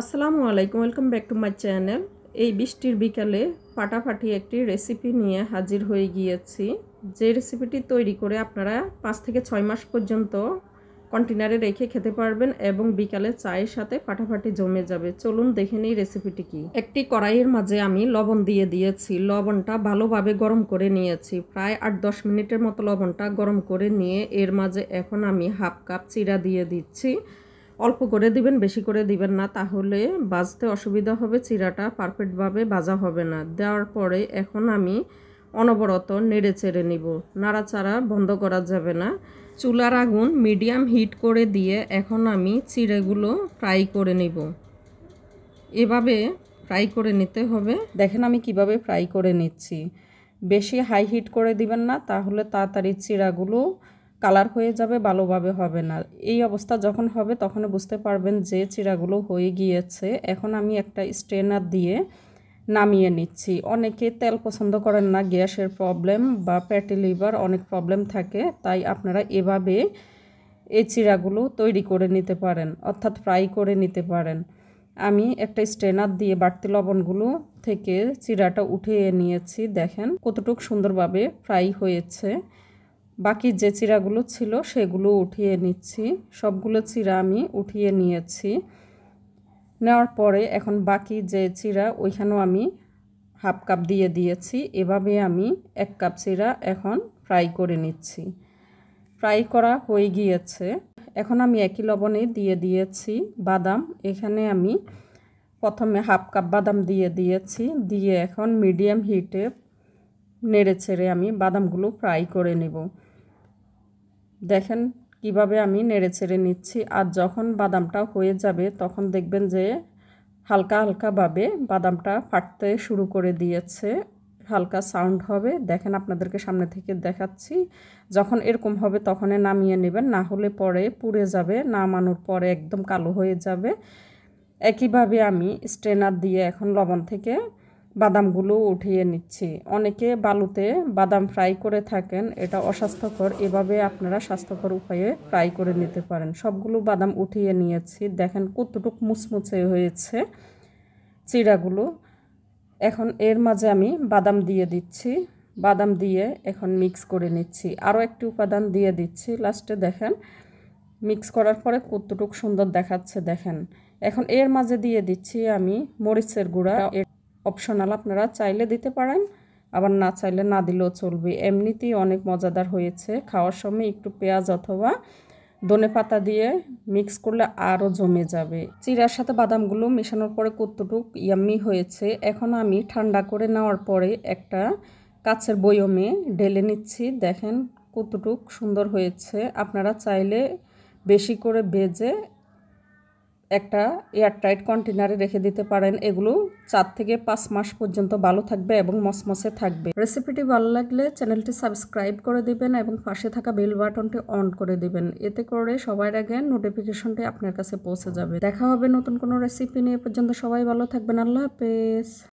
আসসালামু আলাইকুম welcome back to my channel এই বৃষ্টির বিকালে ফাটাফাটি একটি রেসিপি নিয়ে হাজির হয়ে গিয়েছি যে রেসিপিটি তৈরি করে আপনারা পাঁচ থেকে ছয় মাস পর্যন্ত কন্টেনারে রেখে খেতে পারবেন এবং বিকালে চায়ের সাথে ফাটাফাটি জমে যাবে চলুন দেখে নিই রেসিপিটি কি একটি কড়াইয়ের মাঝে আমি লবণ দিয়ে দিয়েছি লবণটা ভালোভাবে গরম করে নিয়েছি প্রায় আট দশ মিনিটের মতো লবণটা গরম করে নিয়ে এর মাঝে এখন আমি হাফ কাপ চিরা দিয়ে দিচ্ছি অল্প করে দিবেন বেশি করে দিবেন না তাহলে বাজতে অসুবিধা হবে চিরাটা পারফেক্টভাবে বাজা হবে না দেওয়ার পরে এখন আমি অনবরত নেড়ে চেড়ে নিব নাড়াচাড়া বন্ধ করা যাবে না চুলার আগুন মিডিয়াম হিট করে দিয়ে এখন আমি চিড়েগুলো ফ্রাই করে নিব এভাবে ফ্রাই করে নিতে হবে দেখেন আমি কিভাবে ফ্রাই করে নিচ্ছি বেশি হাই হিট করে দিবেন না তাহলে তাড়াতাড়ি চিড়াগুলো কালার হয়ে যাবে ভালোভাবে হবে না এই অবস্থা যখন হবে তখন বুঝতে পারবেন যে চিরাগুলো হয়ে গিয়েছে এখন আমি একটা স্ট্রেনার দিয়ে নামিয়ে নিচ্ছি অনেকে তেল পছন্দ করেন না গ্যাসের প্রবলেম বা প্যাটি লিভার অনেক প্রবলেম থাকে তাই আপনারা এভাবে এই চিরাগুলো তৈরি করে নিতে পারেন অর্থাৎ ফ্রাই করে নিতে পারেন আমি একটা স্ট্রেনার দিয়ে বাড়তি লবণগুলো থেকে চিরাটা উঠিয়ে নিয়েছি দেখেন কতটুক সুন্দরভাবে ফ্রাই হয়েছে বাকি যে চিরাগুলো ছিল সেগুলো উঠিয়ে নিচ্ছি সবগুলো চিরা আমি উঠিয়ে নিয়েছি নেওয়ার পরে এখন বাকি যে চিরা ওইখানেও আমি হাফ কাপ দিয়ে দিয়েছি এভাবে আমি এক কাপ চিরা এখন ফ্রাই করে নিচ্ছি ফ্রাই করা হয়ে গিয়েছে এখন আমি একই লবণে দিয়ে দিয়েছি বাদাম এখানে আমি প্রথমে হাফ কাপ বাদাম দিয়ে দিয়েছি দিয়ে এখন মিডিয়াম হিটে নেড়ে ছেড়ে আমি বাদামগুলো ফ্রাই করে নেব দেখেন কিভাবে আমি নেড়ে ছেড়ে নিচ্ছি আর যখন বাদামটা হয়ে যাবে তখন দেখবেন যে হালকা হালকাভাবে বাদামটা ফাটতে শুরু করে দিয়েছে হালকা সাউন্ড হবে দেখেন আপনাদেরকে সামনে থেকে দেখাচ্ছি যখন এরকম হবে তখনই নামিয়ে নেবেন না হলে পরে পুড়ে যাবে নামানোর পরে একদম কালো হয়ে যাবে একইভাবে আমি স্ট্রেনার দিয়ে এখন লবণ থেকে বাদামগুলো উঠিয়ে নিচ্ছি অনেকে বালুতে বাদাম ফ্রাই করে থাকেন এটা অস্বাস্থ্যকর এভাবে আপনারা স্বাস্থ্যকর উপায়ে ফ্রাই করে নিতে পারেন সবগুলো বাদাম উঠিয়ে নিয়েছি দেখেন কতটুক মুচমুচে হয়েছে চিড়াগুলো এখন এর মাঝে আমি বাদাম দিয়ে দিচ্ছি বাদাম দিয়ে এখন মিক্স করে নিচ্ছি আরও একটি উপাদান দিয়ে দিচ্ছি লাস্টে দেখেন মিক্স করার পরে কতটুক সুন্দর দেখাচ্ছে দেখেন এখন এর মাঝে দিয়ে দিচ্ছি আমি মরিচের গুঁড়া অপশনাল আপনারা চাইলে দিতে পারেন আবার না চাইলে না দিলেও চলবে এমনিতেই অনেক মজাদার হয়েছে খাওয়ার সময় একটু পেঁয়াজ অথবা দনে পাতা দিয়ে মিক্স করলে আরও জমে যাবে চিরার সাথে বাদামগুলো মেশানোর পরে কতটুক ইয়াম্মি হয়েছে এখন আমি ঠান্ডা করে নেওয়ার পরে একটা কাছের বয়মে ঢেলে নিচ্ছি দেখেন কতটুক সুন্দর হয়েছে আপনারা চাইলে বেশি করে ভেজে একটা এয়ারটাইট কন্টেনারে রেখে দিতে পারেন এগুলো চার থেকে পাঁচ মাস পর্যন্ত ভালো থাকবে এবং মসমসে থাকবে রেসিপিটি ভালো লাগলে চ্যানেলটি সাবস্ক্রাইব করে দিবেন এবং পাশে থাকা বেল বাটনটি অন করে দিবেন এতে করে সবার আগে নোটিফিকেশনটি আপনার কাছে পৌঁছে যাবে দেখা হবে নতুন কোনো রেসিপি নিয়ে পর্যন্ত সবাই ভালো থাকবেন আল্লাহ হাফেজ